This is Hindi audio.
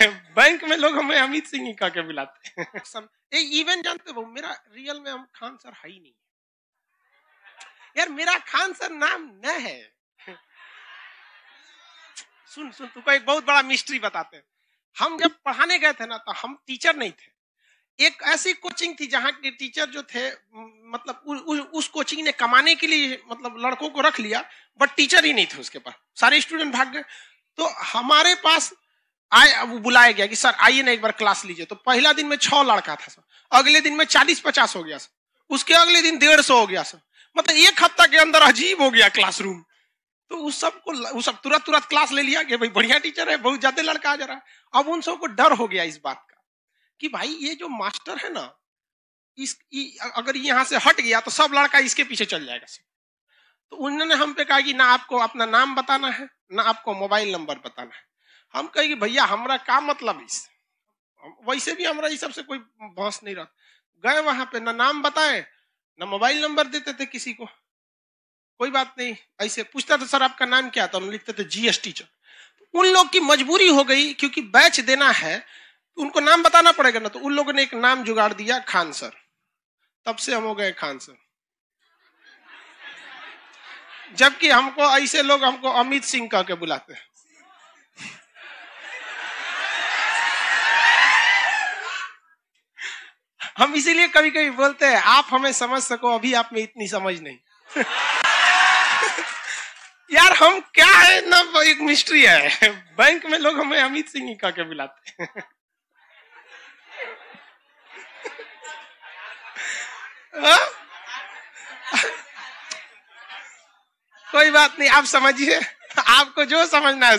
बैंक में लोग हमें अमित सिंह ही कह बुलाते हैं इवन जानते हो मेरा रियल में हम खान सर है ही नहीं यार मेरा खान सर नाम न है सुन सुन तुमको एक बहुत बड़ा मिस्ट्री बताते हैं हम जब पढ़ाने गए थे ना तो हम टीचर नहीं थे एक ऐसी कोचिंग थी जहाँ के टीचर जो थे मतलब उ, उ, उस कोचिंग ने कमाने के लिए मतलब लड़कों को रख लिया बट टीचर ही नहीं थे उसके पास सारे स्टूडेंट भाग गए तो हमारे पास आए बुलाया गया कि सर आइए ना एक बार क्लास लीजिए तो पहला दिन में छह लड़का था सर अगले दिन में चालीस पचास हो गया सर उसके अगले दिन डेढ़ सौ हो गया सर मतलब एक हफ्ता के अंदर अजीब हो गया क्लासरूम तो उस को उस सब तुरंत तुरंत क्लास ले लिया कि भाई बढ़िया टीचर है बहुत ज्यादा लड़का आ जा रहा है अब उन सबको डर हो गया इस बात का कि भाई ये जो मास्टर है ना इस अगर यहाँ से हट गया तो सब लड़का इसके पीछे चल जाएगा सर तो उन्होंने हम पे कहा कि ना आपको अपना नाम बताना है ना आपको मोबाइल नंबर बताना है हम कहे कि भैया हमारा का मतलब इस वैसे भी हमारा इस सबसे कोई बहस नहीं रहा गए वहां पे ना नाम बताए ना मोबाइल नंबर देते थे किसी को कोई बात नहीं ऐसे पूछता था सर आपका नाम क्या था तो हम लिखते थे जीएसटी टीचर उन लोग की मजबूरी हो गई क्योंकि बैच देना है तो उनको नाम बताना पड़ेगा ना तो उन लोगों ने एक नाम जुगाड़ दिया खान सर तब से हम हो गए खान सर जबकि हमको ऐसे लोग हमको अमित सिंह कह के बुलाते हैं हम इसीलिए कभी कभी बोलते हैं आप हमें समझ सको अभी आप में इतनी समझ नहीं यार हम क्या है ना एक मिस्ट्री है बैंक में लोग हमें अमित सिंह ही कह के बुलाते हैं हाँ? कोई बात नहीं आप समझिए आपको जो समझना है